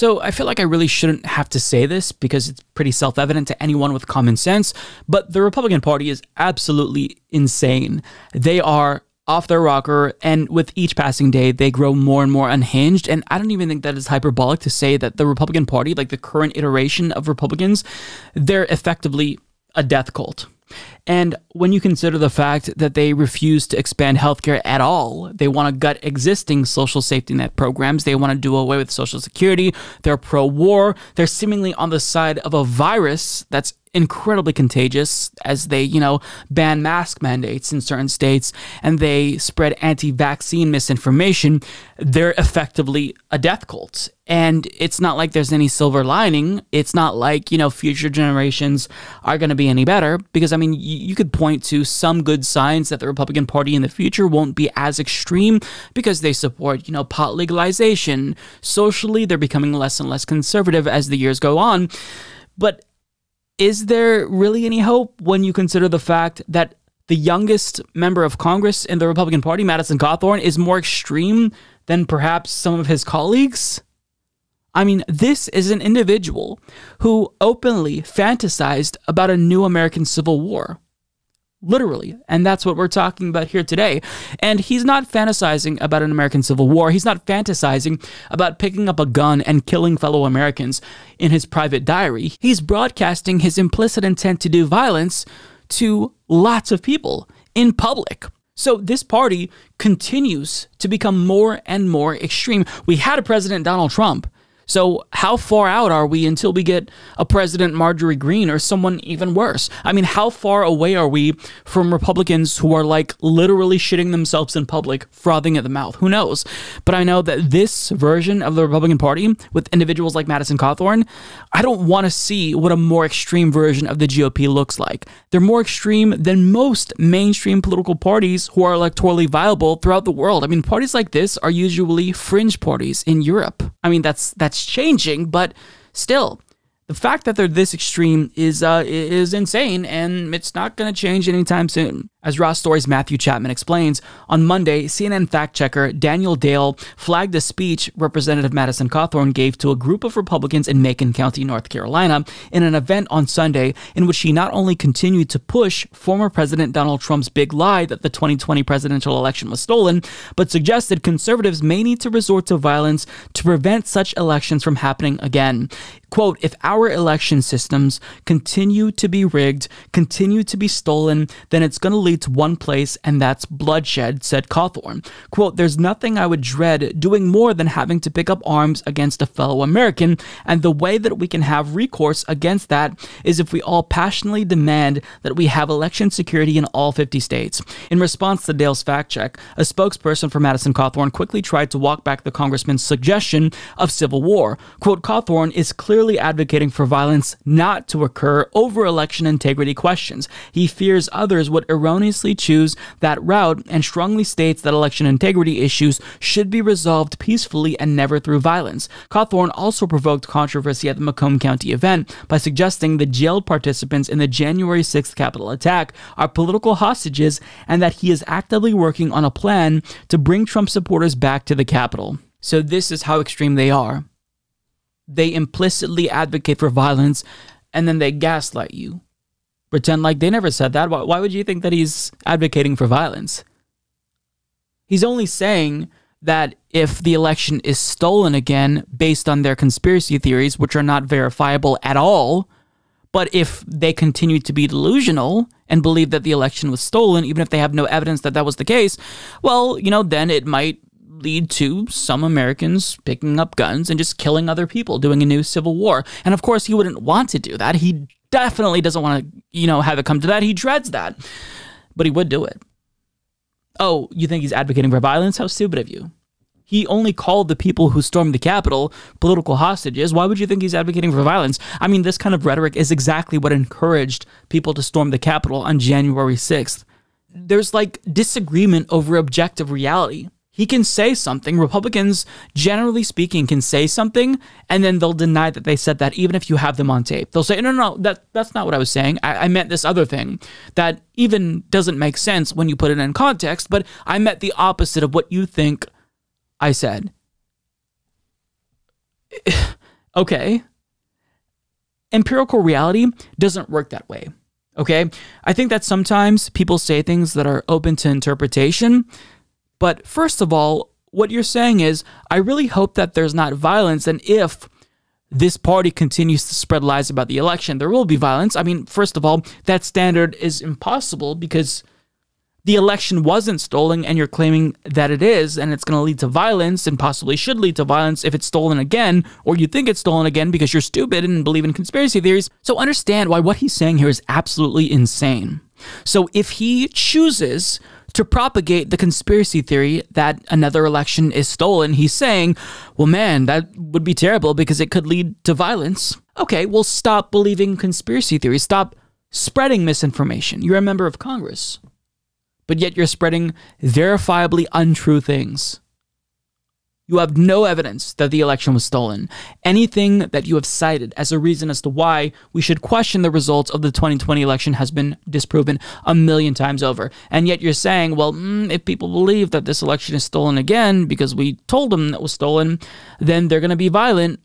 So I feel like I really shouldn't have to say this because it's pretty self evident to anyone with common sense, but the Republican Party is absolutely insane. They are off their rocker, and with each passing day, they grow more and more unhinged. And I don't even think that is hyperbolic to say that the Republican Party, like the current iteration of Republicans, they're effectively a death cult. And when you consider the fact that they refuse to expand healthcare at all, they want to gut existing social safety net programs, they want to do away with Social Security, they're pro war, they're seemingly on the side of a virus that's incredibly contagious as they, you know, ban mask mandates in certain states and they spread anti vaccine misinformation, they're effectively a death cult. And it's not like there's any silver lining. It's not like, you know, future generations are going to be any better because, I mean, you could point to some good signs that the Republican Party in the future won't be as extreme because they support, you know, pot legalization. Socially, they're becoming less and less conservative as the years go on. But is there really any hope when you consider the fact that the youngest member of Congress in the Republican Party, Madison Cawthorn, is more extreme than perhaps some of his colleagues? I mean, this is an individual who openly fantasized about a new American Civil War literally. And that's what we're talking about here today. And he's not fantasizing about an American Civil War. He's not fantasizing about picking up a gun and killing fellow Americans in his private diary. He's broadcasting his implicit intent to do violence to lots of people in public. So this party continues to become more and more extreme. We had a president, Donald Trump, so, how far out are we until we get a President Marjorie Greene or someone even worse? I mean, how far away are we from Republicans who are like literally shitting themselves in public, frothing at the mouth? Who knows? But I know that this version of the Republican Party, with individuals like Madison Cawthorn, I don't want to see what a more extreme version of the GOP looks like. They're more extreme than most mainstream political parties who are electorally viable throughout the world. I mean, parties like this are usually fringe parties in Europe. I mean, that's that's that's changing, but still, the fact that they're this extreme is uh, is insane, and it's not going to change anytime soon. As Raw Story's Matthew Chapman explains, on Monday, CNN fact checker Daniel Dale flagged a speech Representative Madison Cawthorn gave to a group of Republicans in Macon County, North Carolina, in an event on Sunday in which she not only continued to push former President Donald Trump's big lie that the 2020 presidential election was stolen, but suggested conservatives may need to resort to violence to prevent such elections from happening again quote, if our election systems continue to be rigged, continue to be stolen, then it's going to only to one place, and that's bloodshed, said Cawthorn. Quote, There's nothing I would dread doing more than having to pick up arms against a fellow American, and the way that we can have recourse against that is if we all passionately demand that we have election security in all 50 states. In response to Dale's fact check, a spokesperson for Madison Cawthorn quickly tried to walk back the congressman's suggestion of civil war. Quote, Cawthorn is clearly advocating for violence not to occur over election integrity questions. He fears others would erroneously erroneously choose that route and strongly states that election integrity issues should be resolved peacefully and never through violence. Cawthorn also provoked controversy at the Macomb County event by suggesting the jailed participants in the January 6th Capitol attack are political hostages and that he is actively working on a plan to bring Trump supporters back to the Capitol. So, this is how extreme they are. They implicitly advocate for violence and then they gaslight you pretend like they never said that. Why, why would you think that he's advocating for violence? He's only saying that if the election is stolen again based on their conspiracy theories, which are not verifiable at all, but if they continue to be delusional and believe that the election was stolen, even if they have no evidence that that was the case, well, you know, then it might lead to some Americans picking up guns and just killing other people, doing a new civil war. And of course, he wouldn't want to do that. He definitely doesn't want to, you know, have it come to that. He dreads that, but he would do it. Oh, you think he's advocating for violence? How stupid of you. He only called the people who stormed the Capitol political hostages. Why would you think he's advocating for violence? I mean, this kind of rhetoric is exactly what encouraged people to storm the Capitol on January 6th. There's like disagreement over objective reality. He can say something. Republicans, generally speaking, can say something, and then they'll deny that they said that, even if you have them on tape. They'll say, no, no, no, that, that's not what I was saying. I, I meant this other thing that even doesn't make sense when you put it in context, but I meant the opposite of what you think I said. okay. Empirical reality doesn't work that way. Okay. I think that sometimes people say things that are open to interpretation but first of all, what you're saying is, I really hope that there's not violence. And if this party continues to spread lies about the election, there will be violence. I mean, first of all, that standard is impossible because the election wasn't stolen and you're claiming that it is and it's going to lead to violence and possibly should lead to violence if it's stolen again or you think it's stolen again because you're stupid and believe in conspiracy theories. So understand why what he's saying here is absolutely insane. So if he chooses to propagate the conspiracy theory that another election is stolen. He's saying, well, man, that would be terrible because it could lead to violence. Okay, well, stop believing conspiracy theories. Stop spreading misinformation. You're a member of Congress, but yet you're spreading verifiably untrue things you have no evidence that the election was stolen. Anything that you have cited as a reason as to why we should question the results of the 2020 election has been disproven a million times over. And yet you're saying, well, mm, if people believe that this election is stolen again because we told them that was stolen, then they're going to be violent.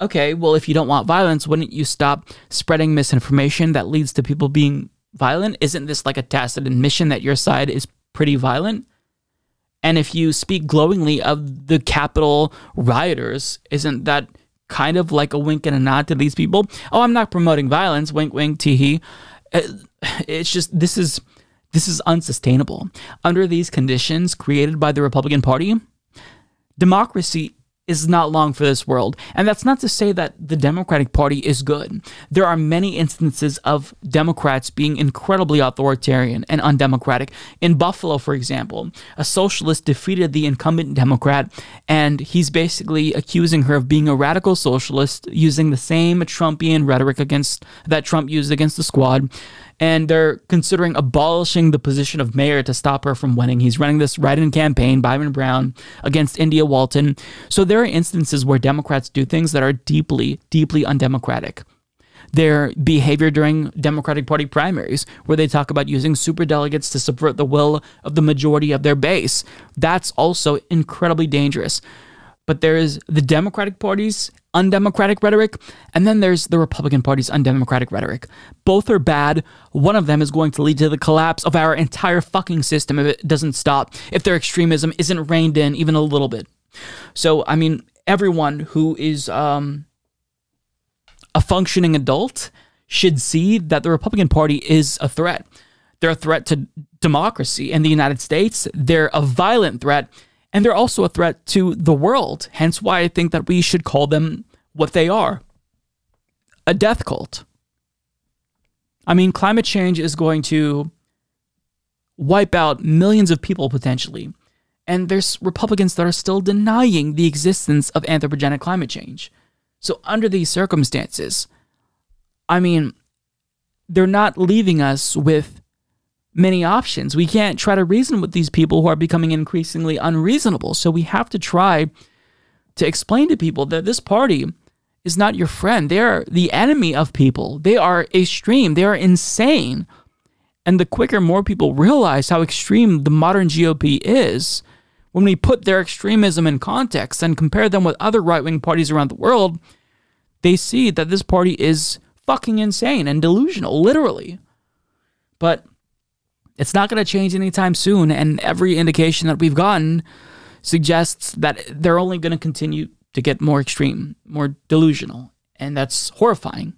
Okay, well, if you don't want violence, wouldn't you stop spreading misinformation that leads to people being violent? Isn't this like a tacit admission that your side is pretty violent? And if you speak glowingly of the Capitol rioters, isn't that kind of like a wink and a nod to these people? Oh, I'm not promoting violence. Wink, wink, tee hee. Uh, it's just this is this is unsustainable under these conditions created by the Republican Party. Democracy is not long for this world. And that's not to say that the Democratic Party is good. There are many instances of Democrats being incredibly authoritarian and undemocratic. In Buffalo, for example, a socialist defeated the incumbent Democrat, and he's basically accusing her of being a radical socialist using the same Trumpian rhetoric against that Trump used against the squad and they're considering abolishing the position of mayor to stop her from winning. He's running this write-in campaign, Byron Brown, against India Walton. So there are instances where Democrats do things that are deeply, deeply undemocratic. Their behavior during Democratic Party primaries, where they talk about using super delegates to subvert the will of the majority of their base, that's also incredibly dangerous. But there is the Democratic Party's undemocratic rhetoric, and then there's the Republican Party's undemocratic rhetoric. Both are bad. One of them is going to lead to the collapse of our entire fucking system if it doesn't stop, if their extremism isn't reined in even a little bit. So, I mean, everyone who is um, a functioning adult should see that the Republican Party is a threat. They're a threat to democracy in the United States, they're a violent threat, and they're also a threat to the world. Hence, why I think that we should call them what they are a death cult. I mean, climate change is going to wipe out millions of people potentially. And there's Republicans that are still denying the existence of anthropogenic climate change. So, under these circumstances, I mean, they're not leaving us with many options. We can't try to reason with these people who are becoming increasingly unreasonable. So, we have to try to explain to people that this party is not your friend. They are the enemy of people. They are extreme. They are insane. And the quicker more people realize how extreme the modern GOP is, when we put their extremism in context and compare them with other right wing parties around the world, they see that this party is fucking insane and delusional, literally. But it's not going to change anytime soon. And every indication that we've gotten suggests that they're only going to continue to get more extreme, more delusional. And that's horrifying.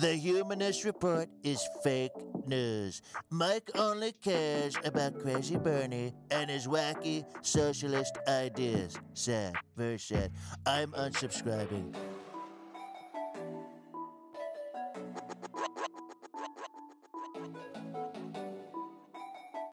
The Humanist Report is fake news. Mike only cares about Crazy Bernie and his wacky socialist ideas. Sad, very sad. I'm unsubscribing.